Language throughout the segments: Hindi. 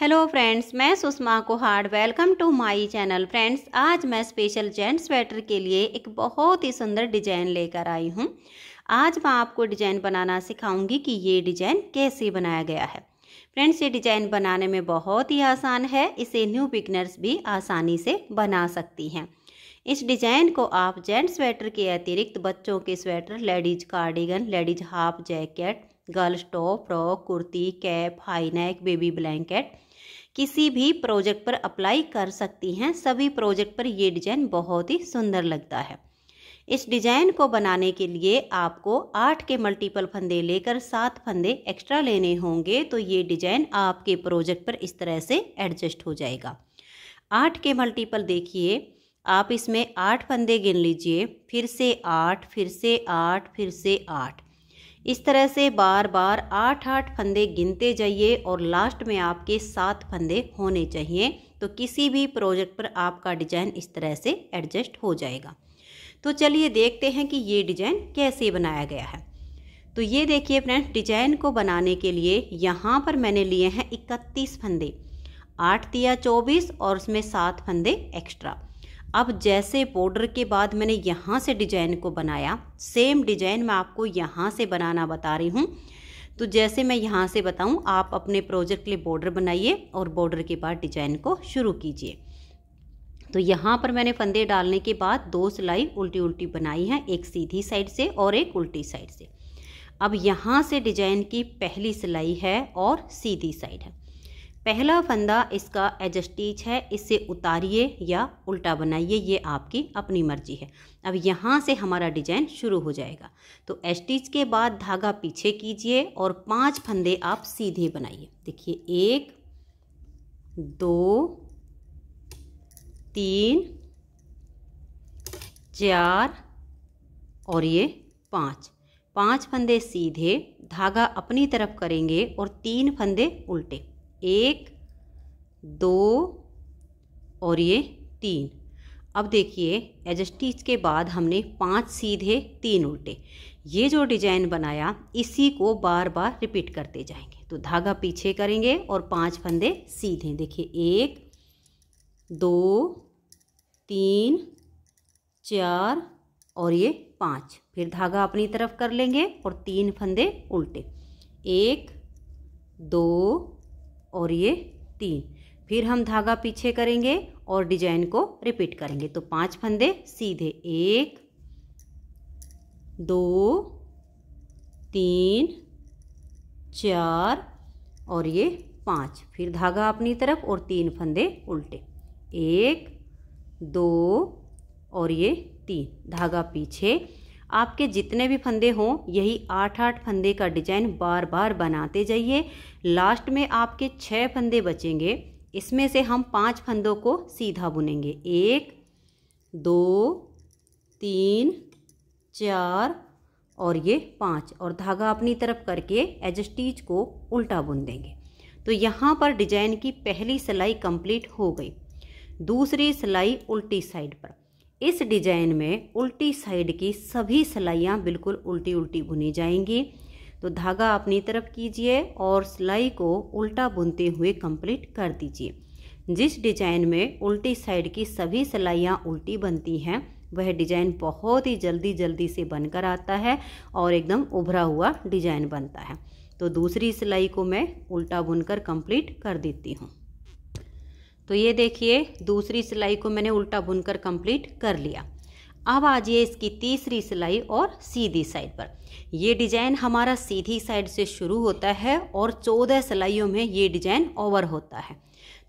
हेलो फ्रेंड्स मैं Sushma Kohad welcome to my channel friends आज मैं स्पेशल जेंट स्वेटर के लिए एक बहुत ही सुंदर डिजाइन लेकर आई हूँ आज मैं आपको डिजाइन बनाना सिखाऊंगी कि ये डिजाइन कैसे बनाया गया है फ्रेंड्स ये डिजाइन बनाने में बहुत ही आसान है इसे न्यू बिगनर्स भी आसानी से बना सकती हैं इस डिजाइन को आप जेंट स्वेटर के अतिरिक्त बच्चों के sweater ladies cardigan ladies half jacket girls top frock kurti cap हाई बेबी ब्लैंकेट किसी भी प्रोजेक्ट पर अप्लाई कर सकती हैं सभी प्रोजेक्ट पर ये डिज़ाइन बहुत ही सुंदर लगता है इस डिजाइन को बनाने के लिए आपको आठ के मल्टीपल फंदे लेकर सात फंदे एक्स्ट्रा लेने होंगे तो ये डिजाइन आपके प्रोजेक्ट पर इस तरह से एडजस्ट हो जाएगा आठ के मल्टीपल देखिए आप इसमें आठ फंदे गिन लीजिए फिर से आठ फिर से आठ फिर से आठ इस तरह से बार बार आठ आठ फंदे गिनते जाइए और लास्ट में आपके सात फंदे होने चाहिए तो किसी भी प्रोजेक्ट पर आपका डिजाइन इस तरह से एडजस्ट हो जाएगा तो चलिए देखते हैं कि ये डिजाइन कैसे बनाया गया है तो ये देखिए फ्रेंड्स डिजाइन को बनाने के लिए यहाँ पर मैंने लिए हैं इकतीस फंदे आठ दिया चौबीस और उसमें सात फंदे एक्स्ट्रा अब जैसे बॉर्डर के बाद मैंने यहाँ से डिजाइन को बनाया सेम डिजाइन मैं आपको यहाँ से बनाना बता रही हूँ तो जैसे मैं यहाँ से बताऊँ आप अपने प्रोजेक्ट के लिए बॉर्डर बनाइए और बॉर्डर के बाद डिजाइन को शुरू कीजिए तो यहाँ पर मैंने फंदे डालने के बाद दो सिलाई उल्टी उल्टी बनाई है एक सीधी साइड से और एक उल्टी साइड से अब यहाँ से डिजाइन की पहली सिलाई है और सीधी साइड है पहला फंदा इसका एजस्टीच है इसे उतारिए या उल्टा बनाइए ये आपकी अपनी मर्जी है अब यहाँ से हमारा डिजाइन शुरू हो जाएगा तो एस्टिच के बाद धागा पीछे कीजिए और पांच फंदे आप सीधे बनाइए देखिए एक दो तीन चार और ये पाँच पांच फंदे सीधे धागा अपनी तरफ करेंगे और तीन फंदे उल्टे एक दो और ये तीन अब देखिए एजस्टिज के बाद हमने पांच सीधे तीन उल्टे ये जो डिजाइन बनाया इसी को बार बार रिपीट करते जाएंगे तो धागा पीछे करेंगे और पांच फंदे सीधे देखिए एक दो तीन चार और ये पांच फिर धागा अपनी तरफ कर लेंगे और तीन फंदे उल्टे एक दो और ये तीन फिर हम धागा पीछे करेंगे और डिजाइन को रिपीट करेंगे तो पांच फंदे सीधे एक दो तीन चार और ये पांच फिर धागा अपनी तरफ और तीन फंदे उल्टे एक दो और ये तीन धागा पीछे आपके जितने भी फंदे हों यही आठ आठ फंदे का डिजाइन बार बार बनाते जाइए लास्ट में आपके छः फंदे बचेंगे इसमें से हम पांच फंदों को सीधा बुनेंगे एक दो तीन चार और ये पांच और धागा अपनी तरफ करके एजस्टीज को उल्टा बुन देंगे तो यहाँ पर डिजाइन की पहली सिलाई कंप्लीट हो गई दूसरी सिलाई उल्टी साइड पर इस डिजाइन में उल्टी साइड की सभी सिलाइयाँ बिल्कुल उल्टी उल्टी बुनी जाएंगी तो धागा अपनी तरफ कीजिए और सिलाई को उल्टा बुनते हुए कंप्लीट कर दीजिए जिस डिजाइन में उल्टी साइड की सभी सिलाइयाँ उल्टी बनती हैं वह डिजाइन बहुत ही जल्दी जल्दी से बनकर आता है और एकदम उभरा हुआ डिजाइन बनता है तो दूसरी सिलाई को मैं उल्टा बुनकर कंप्लीट कर देती हूँ तो ये देखिए दूसरी सिलाई को मैंने उल्टा बुनकर कंप्लीट कर लिया अब आ जाइए इसकी तीसरी सिलाई और सीधी साइड पर ये डिजाइन हमारा सीधी साइड से शुरू होता है और चौदह सिलाइयों में ये डिजाइन ओवर होता है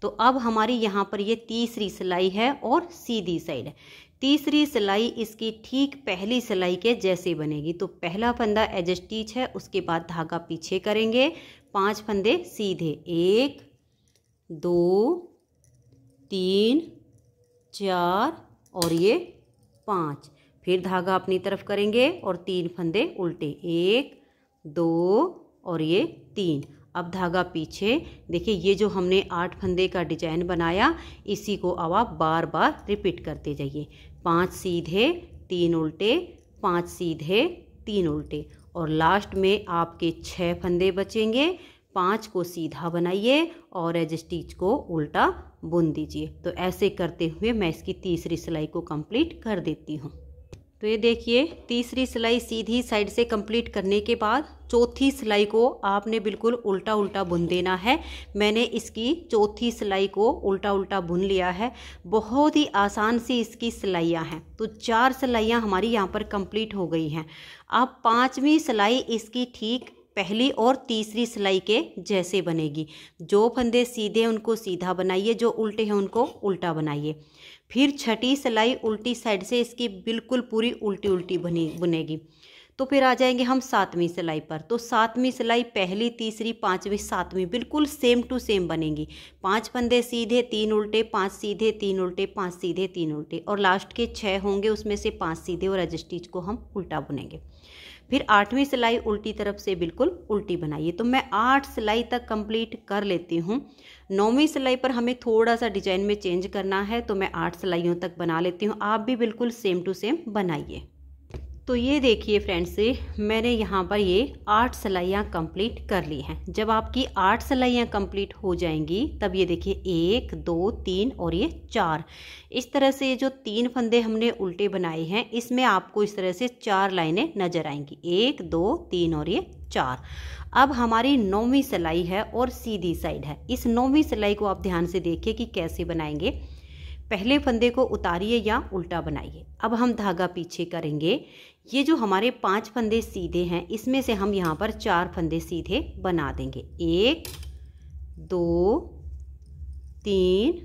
तो अब हमारी यहाँ पर ये तीसरी सिलाई है और सीधी साइड है तीसरी सिलाई इसकी ठीक पहली सिलाई के जैसे बनेगी तो पहला फंदा एज है उसके बाद धागा पीछे करेंगे पांच फंदे सीधे एक दो तीन चार और ये पाँच फिर धागा अपनी तरफ करेंगे और तीन फंदे उल्टे एक दो और ये तीन अब धागा पीछे देखिए ये जो हमने आठ फंदे का डिजाइन बनाया इसी को अब आप बार बार रिपीट करते जाइए पांच सीधे तीन उल्टे पांच सीधे तीन उल्टे और लास्ट में आपके छः फंदे बचेंगे पांच को सीधा बनाइए और एज स्टिच को उल्टा बुन दीजिए तो ऐसे करते हुए मैं इसकी तीसरी सिलाई को कंप्लीट कर देती हूँ तो ये देखिए तीसरी सिलाई सीधी साइड से कंप्लीट करने के बाद चौथी सिलाई को आपने बिल्कुल उल्टा उल्टा बुन देना है मैंने इसकी चौथी सिलाई को उल्टा उल्टा बुन लिया है बहुत ही आसान सी इसकी सिलाइयाँ हैं तो चार सिलाइयाँ हमारी यहाँ पर कंप्लीट हो गई हैं अब पाँचवीं सिलाई इसकी ठीक पहली और तीसरी सिलाई के जैसे बनेगी जो फंदे सीधे उनको सीधा बनाइए जो उल्टे हैं उनको उल्टा बनाइए फिर छठी सिलाई उल्टी साइड से इसकी बिल्कुल पूरी उल्टी उल्टी बनी बुनेगी तो फिर आ जाएंगे हम सातवीं सिलाई पर तो सातवीं सिलाई पहली तीसरी पाँचवीं सातवीं बिल्कुल सेम टू सेम बनेगी पांच फंदे सीधे तीन उल्टे पांच सीधे तीन उल्टे पांच सीधे तीन उल्टे और लास्ट के छः होंगे उसमें से पांच सीधे और रजिस्टीज को हम उल्टा बुनेंगे फिर आठवीं सिलाई उल्टी तरफ से बिल्कुल उल्टी बनाइए तो मैं आठ सिलाई तक कंप्लीट कर लेती हूँ नौवीं सिलाई पर हमें थोड़ा सा डिजाइन में चेंज करना है तो मैं आठ सिलाइयों तक बना लेती हूँ आप भी बिल्कुल सेम टू सेम बनाइए तो ये देखिए फ्रेंड्स मैंने यहाँ पर ये आठ सिलाइयाँ कंप्लीट कर ली हैं जब आपकी आठ सिलाइयाँ कंप्लीट हो जाएंगी तब ये देखिए एक दो तीन और ये चार इस तरह से ये जो तीन फंदे हमने उल्टे बनाए हैं इसमें आपको इस तरह से चार लाइनें नजर आएंगी एक दो तीन और ये चार अब हमारी नौवीं सिलाई है और सीधी साइड है इस नौवीं सिलाई को आप ध्यान से देखिए कि कैसे बनाएंगे पहले फंदे को उतारिए या उल्टा बनाइए अब हम धागा पीछे करेंगे ये जो हमारे पांच फंदे सीधे हैं इसमें से हम यहाँ पर चार फंदे सीधे बना देंगे एक दो तीन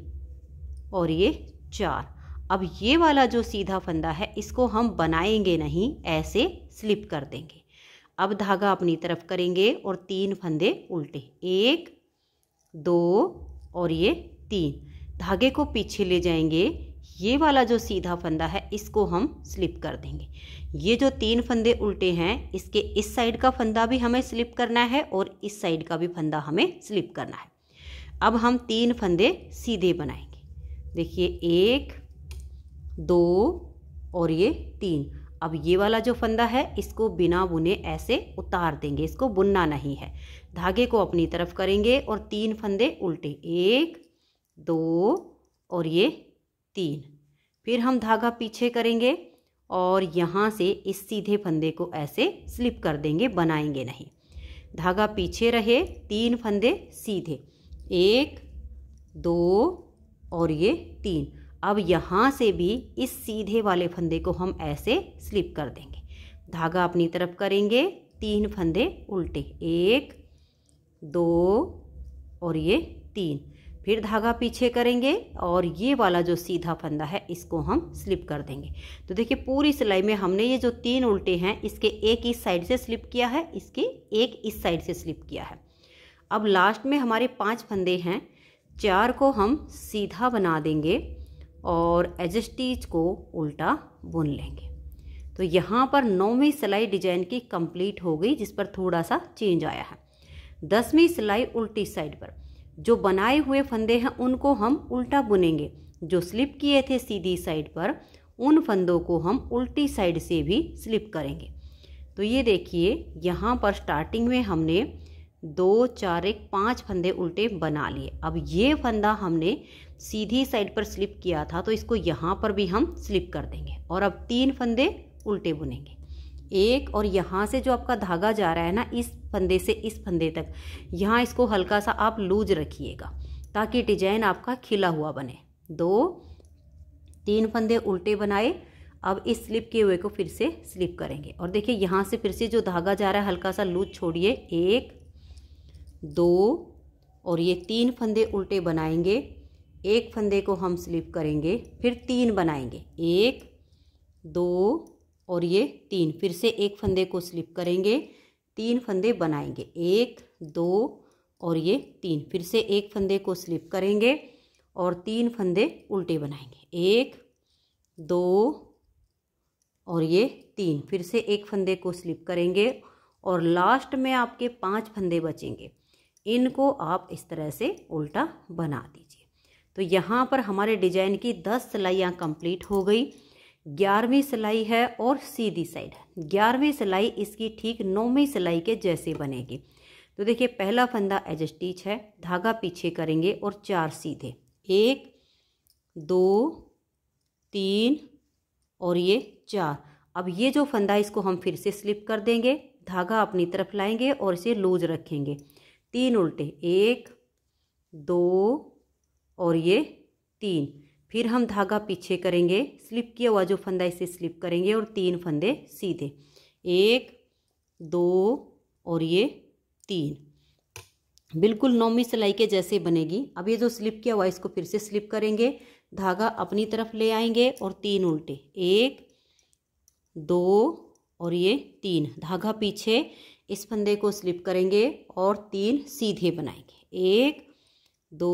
और ये चार अब ये वाला जो सीधा फंदा है इसको हम बनाएंगे नहीं ऐसे स्लिप कर देंगे अब धागा अपनी तरफ करेंगे और तीन फंदे उल्टे एक दो और ये तीन धागे को पीछे ले जाएंगे ये वाला जो सीधा फंदा है इसको हम स्लिप कर देंगे ये जो तीन फंदे उल्टे हैं इसके इस साइड का फंदा भी हमें स्लिप करना है और इस साइड का भी फंदा हमें स्लिप करना है अब हम तीन फंदे सीधे बनाएंगे देखिए एक दो और ये तीन अब ये वाला जो फंदा है इसको बिना बुने ऐसे उतार देंगे इसको बुनना नहीं है धागे को अपनी तरफ करेंगे और तीन फंदे उल्टे एक दो और ये तीन फिर हम धागा पीछे करेंगे और यहाँ से इस सीधे फंदे को ऐसे स्लिप कर देंगे बनाएंगे नहीं धागा पीछे रहे तीन फंदे सीधे एक दो और ये तीन अब यहाँ से भी इस सीधे वाले फंदे को हम ऐसे स्लिप कर देंगे धागा अपनी तरफ करेंगे तीन फंदे उल्टे एक दो और ये तीन फिर धागा पीछे करेंगे और ये वाला जो सीधा फंदा है इसको हम स्लिप कर देंगे तो देखिए पूरी सिलाई में हमने ये जो तीन उल्टे हैं इसके एक इस साइड से स्लिप किया है इसके एक इस साइड से स्लिप किया है अब लास्ट में हमारे पांच फंदे हैं चार को हम सीधा बना देंगे और एजस्टीज को उल्टा बुन लेंगे तो यहाँ पर नौवीं सिलाई डिजाइन की कंप्लीट हो गई जिस पर थोड़ा सा चेंज आया है दसवीं सिलाई उल्टी साइड पर जो बनाए हुए फंदे हैं उनको हम उल्टा बुनेंगे जो स्लिप किए थे सीधी साइड पर उन फंदों को हम उल्टी साइड से भी स्लिप करेंगे तो ये देखिए यहाँ पर स्टार्टिंग में हमने दो चार एक पाँच फंदे उल्टे बना लिए अब ये फंदा हमने सीधी साइड पर स्लिप किया था तो इसको यहाँ पर भी हम स्लिप कर देंगे और अब तीन फंदे उल्टे बुनेंगे एक और यहाँ से जो आपका धागा जा रहा है ना इस फंदे से इस फंदे तक यहाँ इसको हल्का सा आप लूज रखिएगा ताकि डिजाइन आपका खिला हुआ बने दो तीन फंदे उल्टे बनाए अब इस स्लिप किए हुए को फिर से स्लिप करेंगे और देखिए यहाँ से फिर से जो धागा जा रहा है हल्का सा लूज छोड़िए एक दो और ये तीन फंदे उल्टे बनाएंगे एक फंदे को हम स्लिप करेंगे फिर तीन बनाएंगे एक दो और ये तीन फिर से एक फंदे को स्लिप करेंगे तीन फंदे बनाएंगे एक दो और ये तीन फिर से एक फंदे को स्लिप करेंगे और तीन फंदे उल्टे बनाएंगे एक दो और ये तीन फिर से एक फंदे को स्लिप करेंगे और लास्ट में आपके पांच फंदे बचेंगे इनको आप इस तरह से उल्टा बना दीजिए तो यहाँ पर हमारे डिजाइन की दस सिलाइयाँ कंप्लीट हो गई ग्यारहवीं सिलाई है और सीधी साइड ग्यारहवीं सिलाई इसकी ठीक नौवीं सिलाई के जैसे बनेगी तो देखिए पहला फंदा एज स्टिच है धागा पीछे करेंगे और चार सीधे एक दो तीन और ये चार अब ये जो फंदा इसको हम फिर से स्लिप कर देंगे धागा अपनी तरफ लाएंगे और इसे लूज रखेंगे तीन उल्टे एक दो और ये तीन फिर हम धागा पीछे करेंगे स्लिप किया हुआ जो फंदा इसे स्लिप करेंगे और तीन फंदे सीधे एक दो और ये तीन बिल्कुल नौमी सिलाई के जैसे बनेगी अब ये जो स्लिप किया हुआ इसको फिर से स्लिप करेंगे धागा अपनी तरफ ले आएंगे और तीन उल्टे एक दो और ये तीन धागा पीछे इस फंदे को स्लिप करेंगे और तीन सीधे बनाएंगे एक दो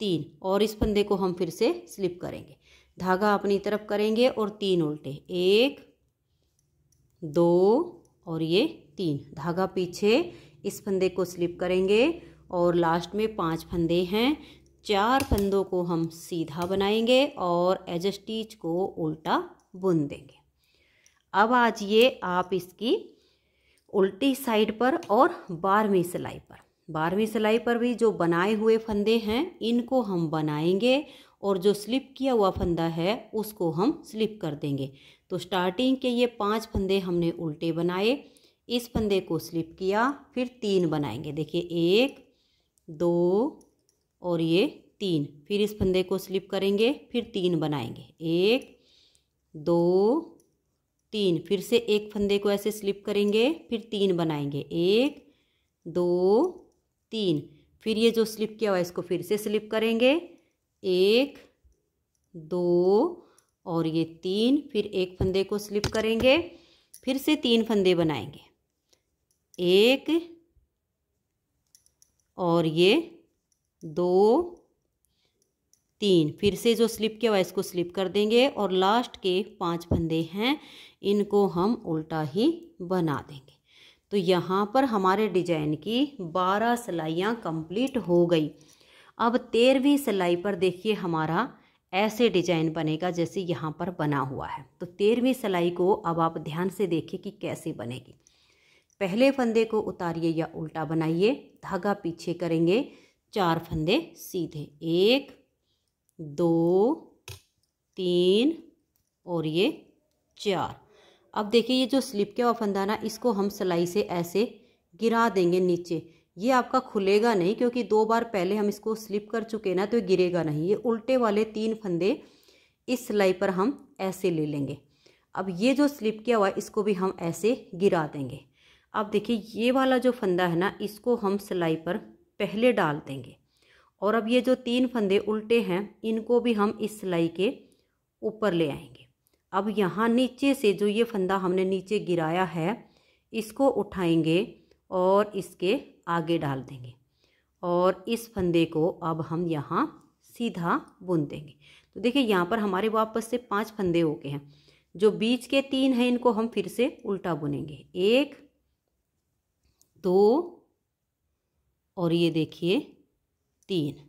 तीन और इस फंदे को हम फिर से स्लिप करेंगे धागा अपनी तरफ करेंगे और तीन उल्टे एक दो और ये तीन धागा पीछे इस फंदे को स्लिप करेंगे और लास्ट में पांच फंदे हैं चार फंदों को हम सीधा बनाएंगे और एज स्टीच को उल्टा बुन देंगे अब आज ये आप इसकी उल्टी साइड पर और बारहवीं सिलाई पर बारहवीं सिलाई पर भी जो बनाए हुए फंदे हैं इनको हम बनाएंगे और जो स्लिप किया हुआ फंदा है उसको हम स्लिप कर देंगे तो स्टार्टिंग के ये पांच फंदे हमने उल्टे बनाए इस फंदे को स्लिप किया फिर तीन बनाएंगे देखिए एक दो और ये तीन फिर इस फंदे को स्लिप करेंगे फिर तीन बनाएंगे एक दो तीन फिर से एक फंदे को ऐसे स्लिप करेंगे फिर तीन बनाएंगे एक दो तीन फिर ये जो स्लिप किया हुआ है इसको फिर से स्लिप करेंगे एक दो और ये तीन फिर एक फंदे को स्लिप करेंगे फिर से तीन फंदे बनाएंगे एक और ये दो तीन फिर से जो स्लिप किया हुआ है इसको स्लिप कर देंगे और लास्ट के पांच फंदे हैं इनको हम उल्टा ही बना देंगे तो यहाँ पर हमारे डिजाइन की बारह सिलाइयाँ कंप्लीट हो गई अब तेरहवीं सिलाई पर देखिए हमारा ऐसे डिजाइन बनेगा जैसे यहाँ पर बना हुआ है तो तेरहवीं सिलाई को अब आप ध्यान से देखिए कि कैसे बनेगी पहले फंदे को उतारिए या उल्टा बनाइए धागा पीछे करेंगे चार फंदे सीधे एक दो तीन और ये चार अब देखिए ये जो स्लिप फंदा ना इसको हम सिलाई से ऐसे गिरा देंगे नीचे ये आपका खुलेगा नहीं क्योंकि दो बार पहले हम इसको स्लिप कर चुके ना तो गिरेगा नहीं ये उल्टे वाले तीन फंदे इस सिलाई पर हम ऐसे ले लेंगे अब ये जो स्लिप किया हुआ है इसको भी हम ऐसे गिरा देंगे अब देखिए ये वाला जो फंदा है ना इसको हम सिलाई पर पहले डाल देंगे और अब ये जो तीन फंदे उल्टे हैं इनको भी हम इस सिलाई के ऊपर ले आएंगे अब यहाँ नीचे से जो ये फंदा हमने नीचे गिराया है इसको उठाएंगे और इसके आगे डाल देंगे और इस फंदे को अब हम यहाँ सीधा बुन देंगे तो देखिए यहाँ पर हमारे वापस से पांच फंदे हो गए हैं जो बीच के तीन हैं इनको हम फिर से उल्टा बुनेंगे एक दो और ये देखिए तीन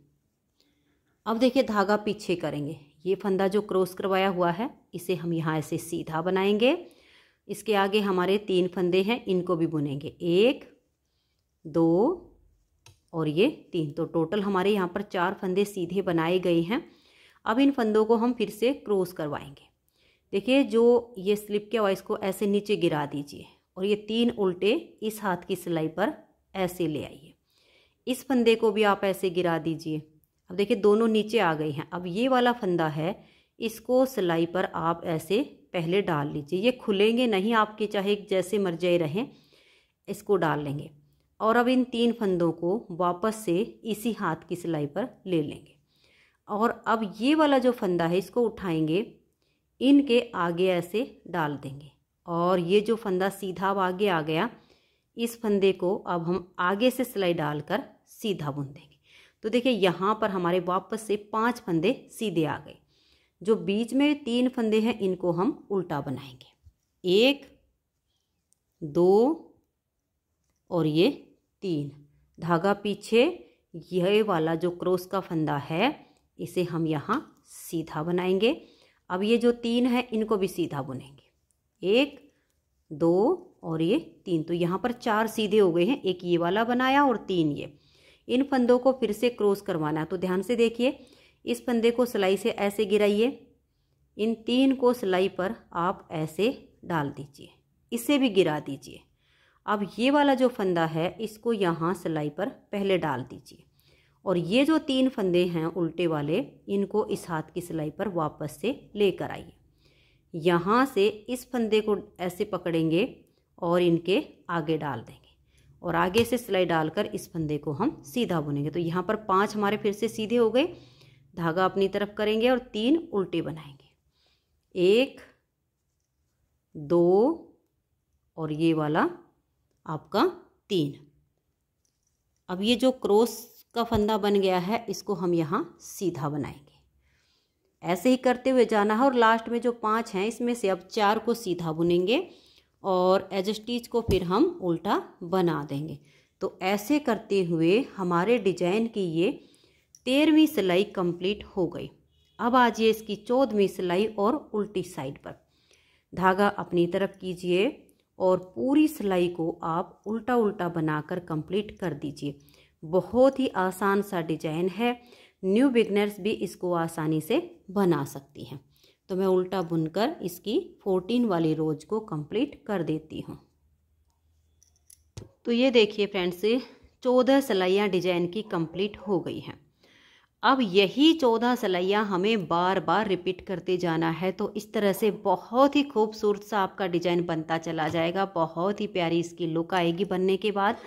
अब देखिए धागा पीछे करेंगे ये फंदा जो क्रॉस करवाया हुआ है इसे हम यहाँ ऐसे सीधा बनाएंगे इसके आगे हमारे तीन फंदे हैं इनको भी बुनेंगे एक दो और ये तीन तो टोटल हमारे यहाँ पर चार फंदे सीधे बनाए गए हैं अब इन फंदों को हम फिर से क्रॉस करवाएंगे देखिए जो ये स्लिप के हुआ इसको ऐसे नीचे गिरा दीजिए और ये तीन उल्टे इस हाथ की सिलाई पर ऐसे ले आइए इस फंदे को भी आप ऐसे गिरा दीजिए अब देखिए दोनों नीचे आ गए हैं अब ये वाला फंदा है इसको सिलाई पर आप ऐसे पहले डाल लीजिए ये खुलेंगे नहीं आपके चाहे जैसे मर्जी रहें इसको डाल लेंगे और अब इन तीन फंदों को वापस से इसी हाथ की सिलाई पर ले लेंगे और अब ये वाला जो फंदा है इसको उठाएंगे इनके आगे ऐसे डाल देंगे और ये जो फंदा सीधा अब आगे आ गया इस फंदे को अब हम आगे से सिलाई डालकर सीधा बुन देंगे तो देखिए यहाँ पर हमारे वापस से पांच फंदे सीधे आ गए जो बीच में तीन फंदे हैं इनको हम उल्टा बनाएंगे एक दो और ये तीन धागा पीछे यह वाला जो क्रॉस का फंदा है इसे हम यहाँ सीधा बनाएंगे अब ये जो तीन है इनको भी सीधा बुनेंगे एक दो और ये तीन तो यहाँ पर चार सीधे हो गए हैं एक ये वाला बनाया और तीन ये इन फंदों को फिर से क्रॉस करवाना तो ध्यान से देखिए इस फंदे को सिलाई से ऐसे गिराइए इन तीन को सिलाई पर आप ऐसे डाल दीजिए इसे भी गिरा दीजिए अब ये वाला जो फंदा है इसको यहाँ सिलाई पर पहले डाल दीजिए और ये जो तीन फंदे हैं उल्टे वाले इनको इस हाथ की सिलाई पर वापस से लेकर आइए यहाँ से इस फंदे को ऐसे पकड़ेंगे और इनके आगे डाल देंगे और आगे से सिलाई डालकर इस फंदे को हम सीधा बुनेंगे तो यहाँ पर पांच हमारे फिर से सीधे हो गए धागा अपनी तरफ करेंगे और तीन उल्टे बनाएंगे एक दो और ये वाला आपका तीन अब ये जो क्रॉस का फंदा बन गया है इसको हम यहाँ सीधा बनाएंगे ऐसे ही करते हुए जाना है और लास्ट में जो पांच हैं इसमें से अब चार को सीधा बुनेंगे और एज स्टीच को फिर हम उल्टा बना देंगे तो ऐसे करते हुए हमारे डिजाइन की ये तेरहवीं सिलाई कंप्लीट हो गई अब आ जाइए इसकी चौदहवीं सिलाई और उल्टी साइड पर धागा अपनी तरफ कीजिए और पूरी सिलाई को आप उल्टा उल्टा बनाकर कंप्लीट कर दीजिए बहुत ही आसान सा डिजाइन है न्यू बिगनर्स भी इसको आसानी से बना सकती हैं तो मैं उल्टा बुनकर इसकी फोर्टीन वाली रोज को कंप्लीट कर देती हूँ तो ये देखिए फ्रेंड्स चौदह सलाइयाँ डिजाइन की कंप्लीट हो गई हैं अब यही चौदह सलाइयाँ हमें बार बार रिपीट करते जाना है तो इस तरह से बहुत ही खूबसूरत सा आपका डिजाइन बनता चला जाएगा बहुत ही प्यारी इसकी लुक आएगी बनने के बाद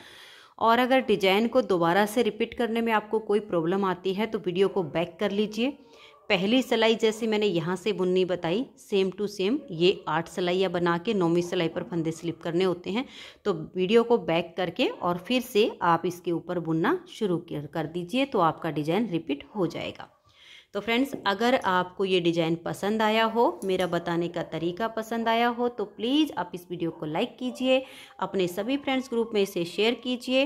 और अगर डिजाइन को दोबारा से रिपीट करने में आपको कोई प्रॉब्लम आती है तो वीडियो को बैक कर लीजिए पहली सिलाई जैसे मैंने यहाँ से बुननी बताई सेम टू सेम ये आठ सिलाइयाँ बना के नौवीं सिलाई पर फंदे स्लिप करने होते हैं तो वीडियो को बैक करके और फिर से आप इसके ऊपर बुनना शुरू कर दीजिए तो आपका डिज़ाइन रिपीट हो जाएगा तो फ्रेंड्स अगर आपको ये डिज़ाइन पसंद आया हो मेरा बताने का तरीका पसंद आया हो तो प्लीज़ आप इस वीडियो को लाइक कीजिए अपने सभी फ्रेंड्स ग्रुप में इसे शेयर कीजिए